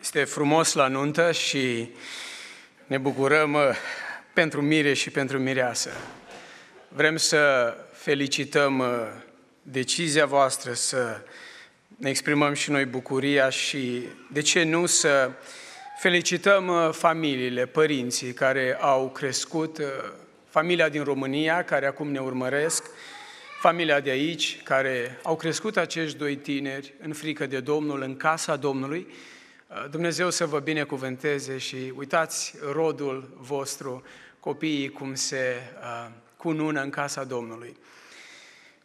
Este frumos la nuntă și ne bucurăm uh, pentru mire și pentru mireasă. Vrem să felicităm uh, decizia voastră, să ne exprimăm și noi bucuria și, de ce nu, să felicităm uh, familiile, părinții care au crescut, familia din România care acum ne urmăresc, familia de aici care au crescut acești doi tineri în frică de Domnul, în casa Domnului, Uh, Dumnezeu să vă binecuvânteze și uitați rodul vostru, copiii cum se uh, cunună în casa Domnului.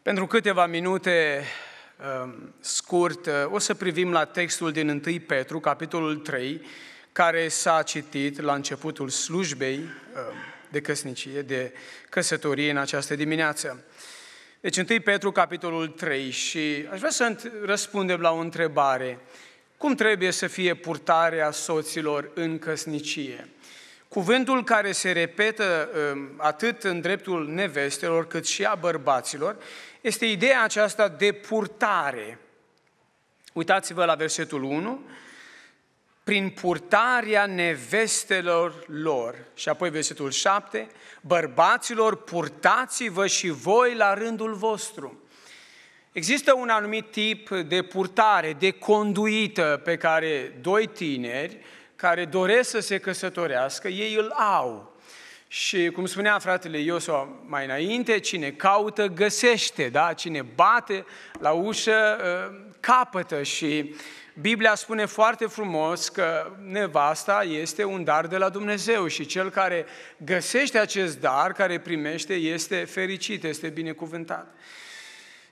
Pentru câteva minute um, scurt, uh, o să privim la textul din 1 Petru, capitolul 3, care s-a citit la începutul slujbei um, de căsnicie, de căsătorie în această dimineață. Deci 1 Petru, capitolul 3 și aș vrea să răspundem la o întrebare. Cum trebuie să fie purtarea soților în căsnicie? Cuvântul care se repetă um, atât în dreptul nevestelor cât și a bărbaților este ideea aceasta de purtare. Uitați-vă la versetul 1, prin purtarea nevestelor lor. Și apoi versetul 7, bărbaților, purtați-vă și voi la rândul vostru. Există un anumit tip de purtare, de conduită pe care doi tineri care doresc să se căsătorească, ei îl au. Și cum spunea fratele Iosua mai înainte, cine caută, găsește, da? cine bate la ușă, ă, capătă. Și Biblia spune foarte frumos că nevasta este un dar de la Dumnezeu și cel care găsește acest dar, care primește, este fericit, este binecuvântat.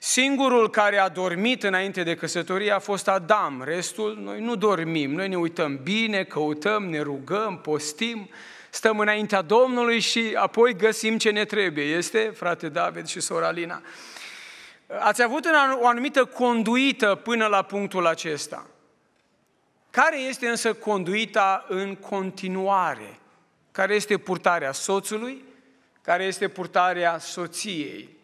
Singurul care a dormit înainte de căsătorie a fost Adam. Restul, noi nu dormim, noi ne uităm bine, căutăm, ne rugăm, postim, stăm înaintea Domnului și apoi găsim ce ne trebuie. Este frate David și sora Lina. Ați avut o anumită conduită până la punctul acesta. Care este însă conduita în continuare? Care este purtarea soțului? Care este purtarea soției?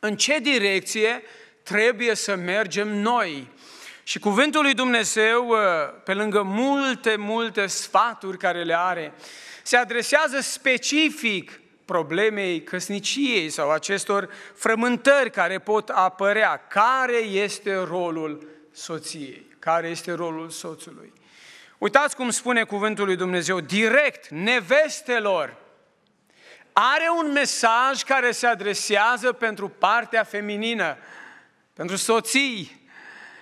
în ce direcție trebuie să mergem noi. Și cuvântul lui Dumnezeu, uh, pe lângă multe, multe sfaturi care le are, se adresează specific problemei căsniciei sau acestor frământări care pot apărea. Care este rolul soției? Care este rolul soțului? Uitați cum spune cuvântul lui Dumnezeu direct nevestelor are un mesaj care se adresează pentru partea feminină, pentru soții.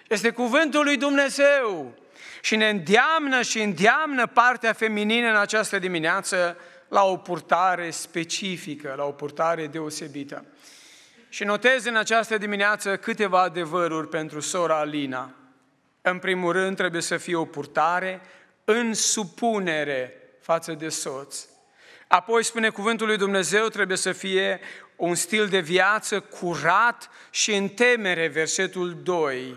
Este cuvântul lui Dumnezeu și ne îndeamnă și îndeamnă partea feminină în această dimineață la o purtare specifică, la o purtare deosebită. Și notez în această dimineață câteva adevăruri pentru sora Alina. În primul rând, trebuie să fie o purtare în supunere față de soți. Apoi spune cuvântul lui Dumnezeu trebuie să fie un stil de viață curat și în temere, versetul 2.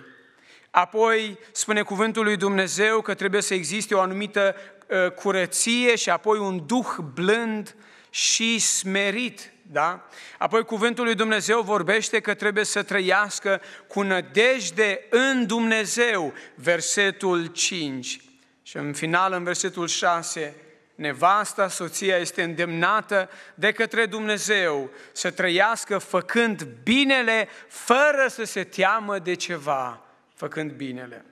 Apoi spune cuvântul lui Dumnezeu că trebuie să existe o anumită ă, curăție și apoi un duh blând și smerit, da? Apoi cuvântul lui Dumnezeu vorbește că trebuie să trăiască cu nădejde în Dumnezeu, versetul 5. Și în final, în versetul 6, nevasta, soția este îndemnată de către Dumnezeu să trăiască făcând binele fără să se teamă de ceva, făcând binele.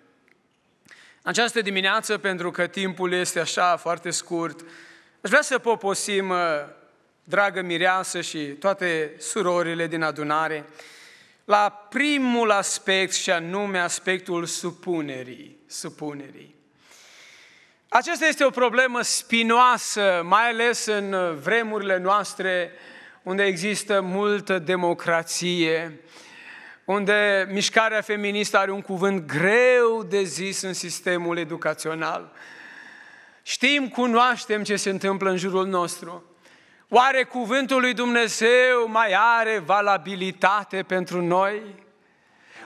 Această dimineață, pentru că timpul este așa foarte scurt, aș vrea să poposim, uh, dragă Mireasă și toate surorile din adunare, la primul aspect și anume aspectul supunerii. Supunerii. Aceasta este o problemă spinoasă, mai ales în vremurile noastre unde există multă democrație, unde mișcarea feministă are un cuvânt greu de zis în sistemul educațional. Știm, cunoaștem ce se întâmplă în jurul nostru. Oare cuvântul lui Dumnezeu mai are valabilitate pentru noi?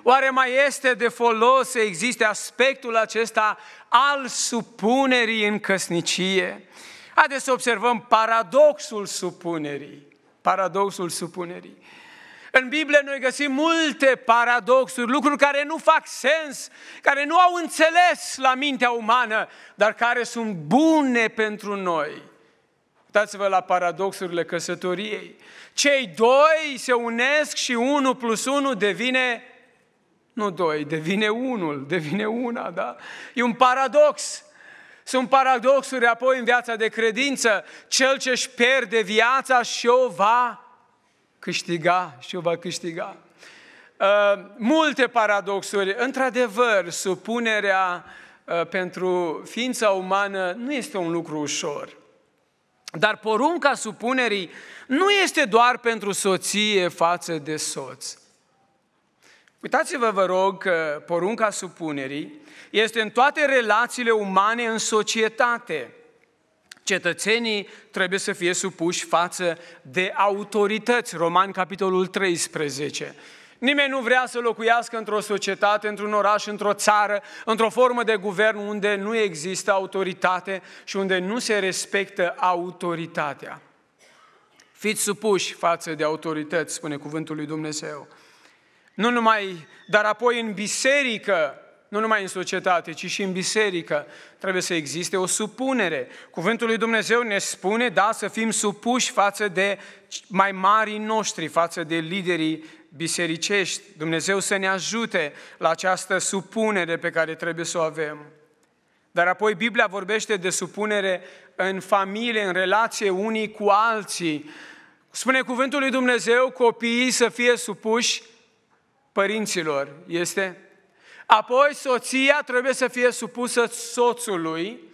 Oare mai este de folos să existe aspectul acesta al supunerii în căsnicie? Haideți să observăm paradoxul supunerii. Paradoxul supunerii. În Biblie noi găsim multe paradoxuri, lucruri care nu fac sens, care nu au înțeles la mintea umană, dar care sunt bune pentru noi. Uitați-vă la paradoxurile căsătoriei. Cei doi se unesc și unul plus unul devine nu doi, devine unul, devine una, da? E un paradox. Sunt paradoxuri apoi în viața de credință. Cel ce își pierde viața și o va câștiga, și o va câștiga. Uh, multe paradoxuri. Într-adevăr, supunerea uh, pentru ființa umană nu este un lucru ușor. Dar porunca supunerii nu este doar pentru soție față de soț. Uitați-vă, vă rog, că porunca supunerii este în toate relațiile umane în societate. Cetățenii trebuie să fie supuși față de autorități. Roman, capitolul 13. Nimeni nu vrea să locuiască într-o societate, într-un oraș, într-o țară, într-o formă de guvern unde nu există autoritate și unde nu se respectă autoritatea. Fiți supuși față de autorități, spune cuvântul lui Dumnezeu. Nu numai, dar apoi în biserică, nu numai în societate, ci și în biserică, trebuie să existe o supunere. Cuvântul lui Dumnezeu ne spune, da, să fim supuși față de mai marii noștri, față de liderii bisericești. Dumnezeu să ne ajute la această supunere pe care trebuie să o avem. Dar apoi Biblia vorbește de supunere în familie, în relație unii cu alții. Spune cuvântul lui Dumnezeu, copiii să fie supuși părinților este. Apoi soția trebuie să fie supusă soțului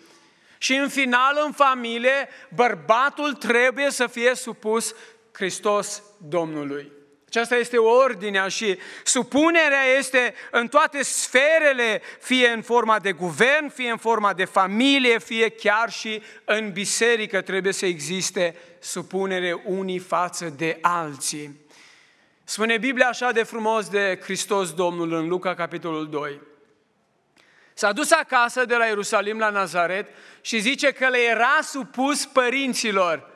și în final în familie bărbatul trebuie să fie supus Hristos Domnului. Aceasta este ordinea și supunerea este în toate sferele, fie în forma de guvern, fie în forma de familie, fie chiar și în biserică trebuie să existe supunere unii față de alții. Spune Biblia așa de frumos de Hristos Domnul în Luca, capitolul 2. S-a dus acasă de la Ierusalim la Nazaret și zice că le era supus părinților.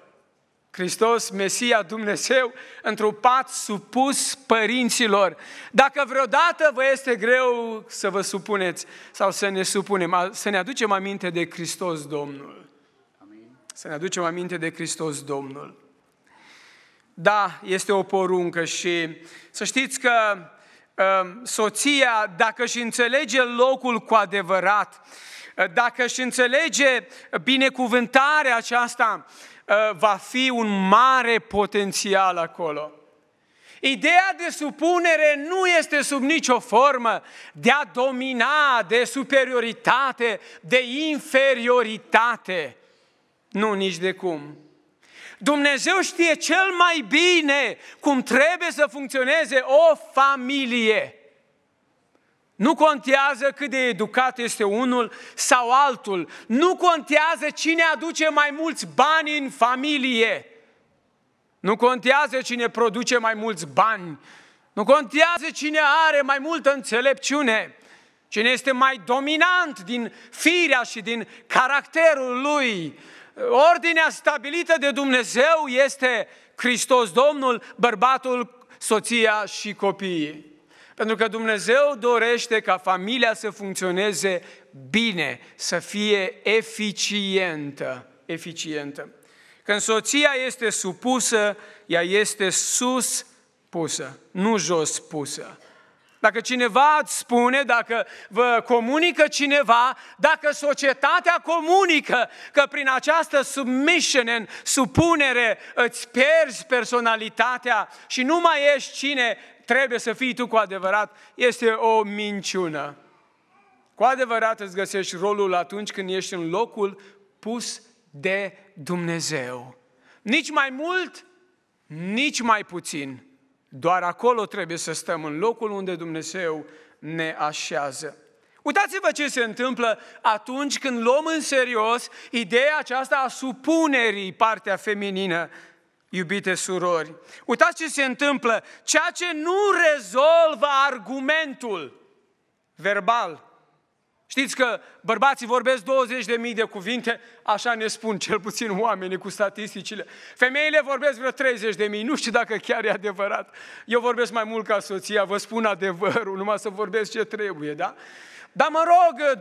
Hristos, Mesia, Dumnezeu, într-un pat supus părinților. Dacă vreodată vă este greu să vă supuneți sau să ne supunem, să ne aducem aminte de Hristos Domnul. Să ne aducem aminte de Hristos Domnul. Da, este o poruncă și să știți că um, soția, dacă își înțelege locul cu adevărat, uh, dacă își înțelege binecuvântarea aceasta, uh, va fi un mare potențial acolo. Ideea de supunere nu este sub nicio formă de a domina, de superioritate, de inferioritate. Nu, nici de cum. Dumnezeu știe cel mai bine cum trebuie să funcționeze o familie. Nu contează cât de educat este unul sau altul. Nu contează cine aduce mai mulți bani în familie. Nu contează cine produce mai mulți bani. Nu contează cine are mai multă înțelepciune. Cine este mai dominant din firea și din caracterul lui ordinea stabilită de Dumnezeu este Hristos Domnul, bărbatul, soția și copiii. Pentru că Dumnezeu dorește ca familia să funcționeze bine, să fie eficientă. eficientă. Când soția este supusă, ea este sus pusă, nu jos pusă. Dacă cineva îți spune, dacă vă comunică cineva, dacă societatea comunică că prin această submission, în supunere, îți pierzi personalitatea și nu mai ești cine trebuie să fii tu cu adevărat, este o minciună. Cu adevărat îți găsești rolul atunci când ești în locul pus de Dumnezeu. Nici mai mult, nici mai puțin. Doar acolo trebuie să stăm, în locul unde Dumnezeu ne așează. Uitați-vă ce se întâmplă atunci când luăm în serios ideea aceasta a supunerii partea feminină, iubite surori. Uitați ce se întâmplă, ceea ce nu rezolvă argumentul verbal, Știți că bărbații vorbesc 20.000 de cuvinte, așa ne spun cel puțin oamenii cu statisticile. Femeile vorbesc vreo 30.000, nu știu dacă chiar e adevărat. Eu vorbesc mai mult ca soția, vă spun adevărul, numai să vorbesc ce trebuie, da? Dar mă rog,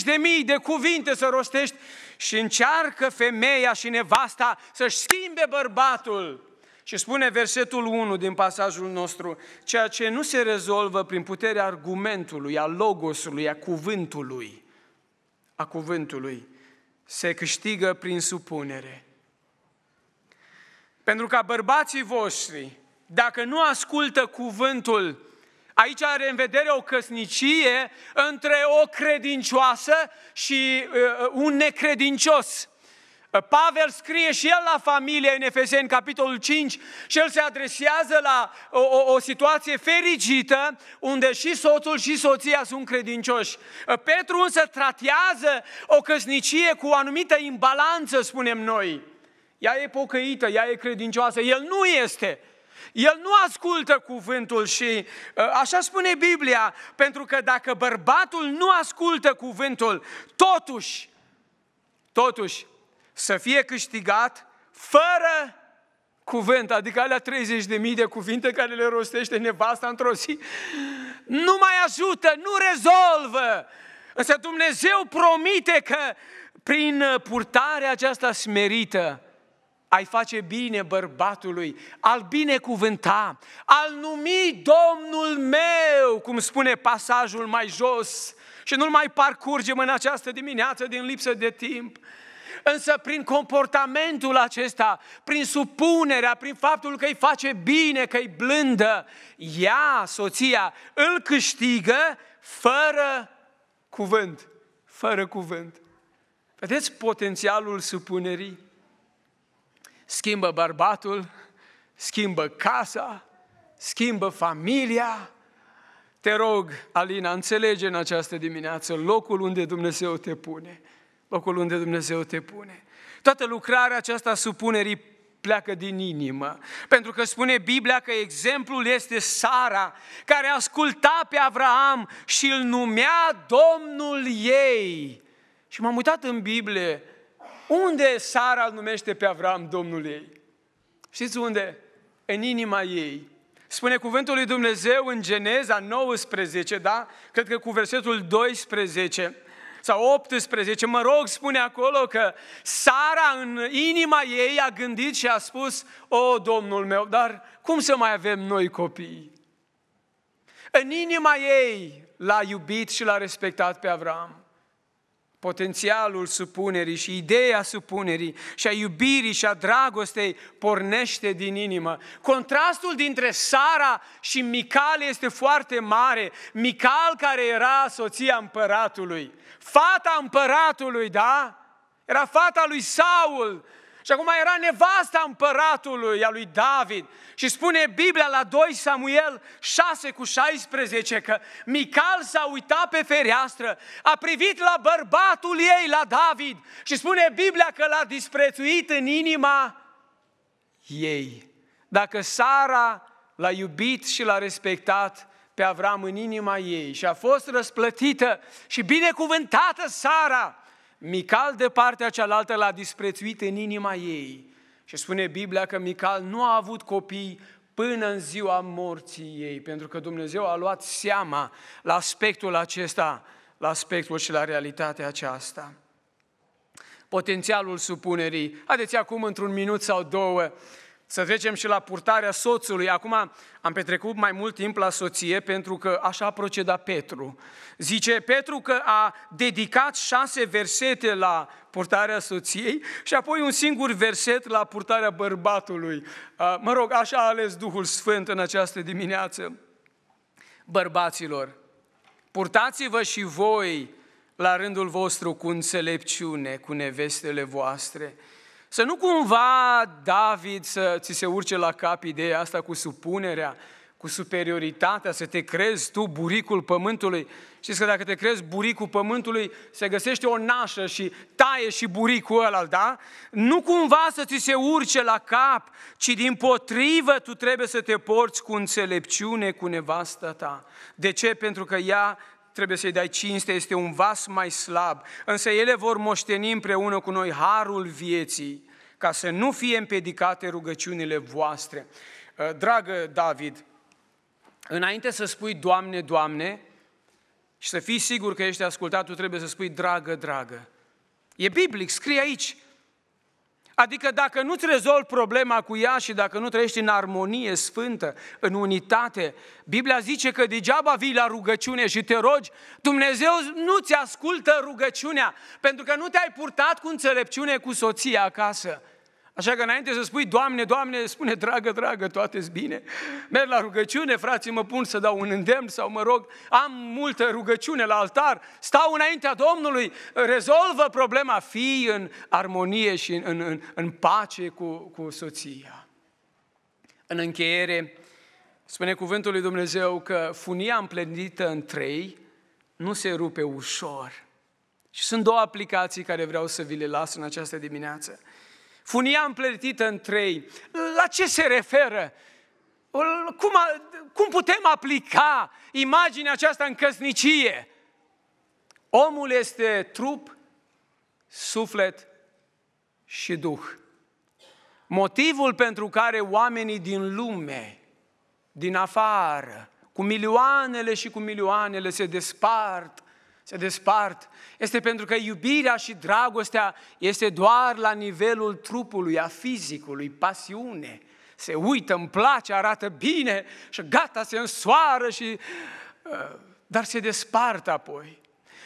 20-30 de mii de cuvinte să rostești și încearcă femeia și nevasta să-și schimbe bărbatul și spune versetul 1 din pasajul nostru, ceea ce nu se rezolvă prin puterea argumentului, a logosului, a cuvântului, a cuvântului, se câștigă prin supunere. Pentru ca bărbații voștri, dacă nu ascultă cuvântul, aici are în vedere o căsnicie între o credincioasă și uh, uh, un necredincios. Pavel scrie și el la familie în Efeseni, capitolul 5, și el se adresează la o, o, o situație fericită, unde și soțul și soția sunt credincioși. Petru însă tratează o căsnicie cu o anumită imbalanță, spunem noi. Ea e pocăită, ea e credincioasă, el nu este. El nu ascultă cuvântul și ă, așa spune Biblia, pentru că dacă bărbatul nu ascultă cuvântul, totuși, totuși, să fie câștigat fără cuvânt, adică alea 30.000 de, de cuvinte care le rostește nevasta într-o zi, nu mai ajută, nu rezolvă. Însă Dumnezeu promite că prin purtarea aceasta smerită, ai face bine bărbatului, al binecuvânta, al numi Domnul meu, cum spune pasajul mai jos, și nu-l mai parcurgem în această dimineață din lipsă de timp. Însă prin comportamentul acesta, prin supunerea, prin faptul că îi face bine, că îi blândă, ea, soția, îl câștigă fără cuvânt. Fără cuvânt. Vedeți potențialul supunerii? Schimbă bărbatul, schimbă casa, schimbă familia. Te rog, Alina, înțelege în această dimineață locul unde Dumnezeu te pune locul unde Dumnezeu te pune. Toată lucrarea aceasta supunerii pleacă din inimă. Pentru că spune Biblia că exemplul este Sara, care asculta pe Avraam și îl numea Domnul ei. Și m-am uitat în Biblie, unde Sara îl numește pe Avram Domnul ei? Știți unde? În inima ei. Spune cuvântul lui Dumnezeu în Geneza 19, da? Cred că cu versetul 12, sau 18, mă rog, spune acolo că Sara în inima ei a gândit și a spus, o, Domnul meu, dar cum să mai avem noi copii? În inima ei l-a iubit și l-a respectat pe Avram. Potențialul supunerii și ideea supunerii și a iubirii și a dragostei pornește din inimă. Contrastul dintre Sara și Mical este foarte mare. Mical care era soția împăratului, fata împăratului, da? Era fata lui Saul, și acum era nevasta împăratului, a lui David. Și spune Biblia la 2 Samuel 6 cu 16 că Mical s-a uitat pe fereastră, a privit la bărbatul ei, la David. Și spune Biblia că l-a disprețuit în inima ei. Dacă Sara l-a iubit și l-a respectat pe Avram în inima ei și a fost răsplătită și binecuvântată Sara, Mical de partea cealaltă l-a disprețuit în inima ei. Și spune Biblia că Mical nu a avut copii până în ziua morții ei, pentru că Dumnezeu a luat seama la aspectul acesta, la aspectul și la realitatea aceasta. Potențialul supunerii. Haideți acum într-un minut sau două să trecem și la purtarea soțului. Acum am petrecut mai mult timp la soție pentru că așa a procedat Petru. Zice Petru că a dedicat șase versete la purtarea soției și apoi un singur verset la purtarea bărbatului. Mă rog, așa a ales Duhul Sfânt în această dimineață. Bărbaților, purtați-vă și voi la rândul vostru cu înțelepciune, cu nevestele voastre să nu cumva, David, să ți se urce la cap ideea asta cu supunerea, cu superioritatea, să te crezi tu buricul pământului. Știți că dacă te crezi buricul pământului, se găsește o nașă și taie și buricul ăla, da? Nu cumva să ți se urce la cap, ci din potrivă tu trebuie să te porți cu înțelepciune cu nevasta ta. De ce? Pentru că ea trebuie să-i dai cinste, este un vas mai slab, însă ele vor moșteni împreună cu noi harul vieții, ca să nu fie împedicate rugăciunile voastre. Uh, dragă David, înainte să spui Doamne, Doamne, și să fii sigur că ești ascultat, tu trebuie să spui dragă, dragă. E biblic, scrie aici, Adică dacă nu-ți rezolvi problema cu ea și dacă nu trăiești în armonie sfântă, în unitate, Biblia zice că degeaba vii la rugăciune și te rogi, Dumnezeu nu-ți ascultă rugăciunea, pentru că nu te-ai purtat cu înțelepciune cu soția acasă. Așa că înainte să spui, Doamne, Doamne, spune, dragă, dragă, toate bine. Merg la rugăciune, frații, mă pun să dau un îndemn sau mă rog, am multă rugăciune la altar, stau înaintea Domnului, rezolvă problema, fii în armonie și în, în, în, în pace cu, cu soția. În încheiere, spune cuvântul lui Dumnezeu că funia împlinită în trei nu se rupe ușor. Și sunt două aplicații care vreau să vi le las în această dimineață funia împletită în trei, la ce se referă? Cum, cum putem aplica imaginea aceasta în căsnicie? Omul este trup, suflet și duh. Motivul pentru care oamenii din lume, din afară, cu milioanele și cu milioanele se despart se despart, este pentru că iubirea și dragostea este doar la nivelul trupului, a fizicului, pasiune. Se uită, îmi place, arată bine și gata, se însoară și... Uh, dar se despart apoi.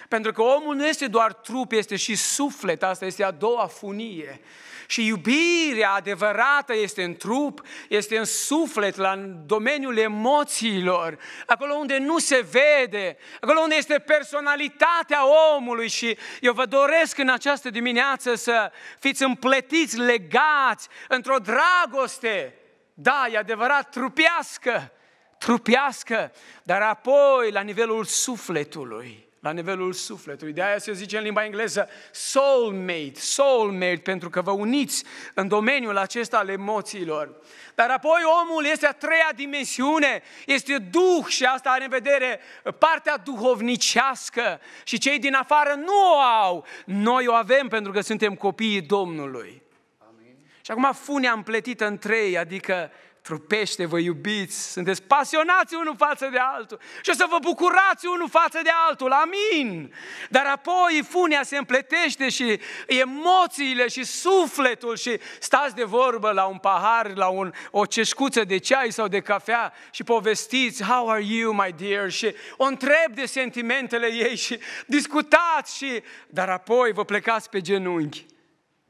Pentru că omul nu este doar trup, este și suflet. Asta este a doua funie. Și iubirea adevărată este în trup, este în suflet, la domeniul emoțiilor, acolo unde nu se vede, acolo unde este personalitatea omului. Și eu vă doresc în această dimineață să fiți împletiți, legați într-o dragoste. Da, e adevărat, trupească, trupească, dar apoi la nivelul sufletului la nivelul sufletului. De aia se zice în limba engleză soulmate, soulmate, pentru că vă uniți în domeniul acesta al emoțiilor. Dar apoi omul este a treia dimensiune, este duh și asta are în vedere partea duhovnicească și cei din afară nu o au. Noi o avem pentru că suntem copiii Domnului. Amin. Și acum funea împletită în trei, adică trupește, vă iubiți, sunteți pasionați unul față de altul și o să vă bucurați unul față de altul, amin. Dar apoi funia se împletește și emoțiile și sufletul și stați de vorbă la un pahar, la un, o ceșcuță de ceai sau de cafea și povestiți, how are you my dear? Și o întreb de sentimentele ei și discutați și... Dar apoi vă plecați pe genunchi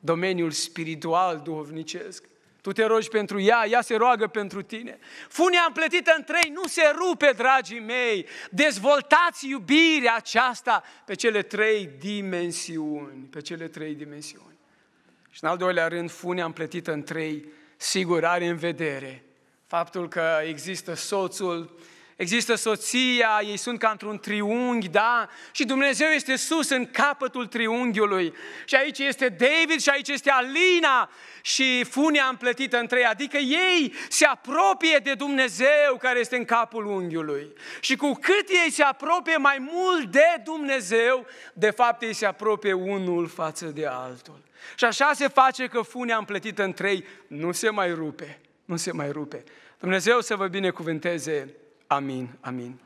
domeniul spiritual, duhovnicesc. Tu te rogi pentru ea, ea se roagă pentru tine. Funia împletită în trei nu se rupe, dragii mei. Dezvoltați iubirea aceasta pe cele trei dimensiuni. Pe cele trei dimensiuni. Și în al doilea rând, funia împletită în trei, sigur, are în vedere faptul că există soțul, există soția, ei sunt ca într-un triunghi, da? Și Dumnezeu este sus în capătul triunghiului. Și aici este David și aici este Alina și funia împletită între ei. Adică ei se apropie de Dumnezeu care este în capul unghiului. Și cu cât ei se apropie mai mult de Dumnezeu, de fapt ei se apropie unul față de altul. Și așa se face că funia împletită între ei nu se mai rupe. Nu se mai rupe. Dumnezeu să vă binecuvânteze Amén, amén.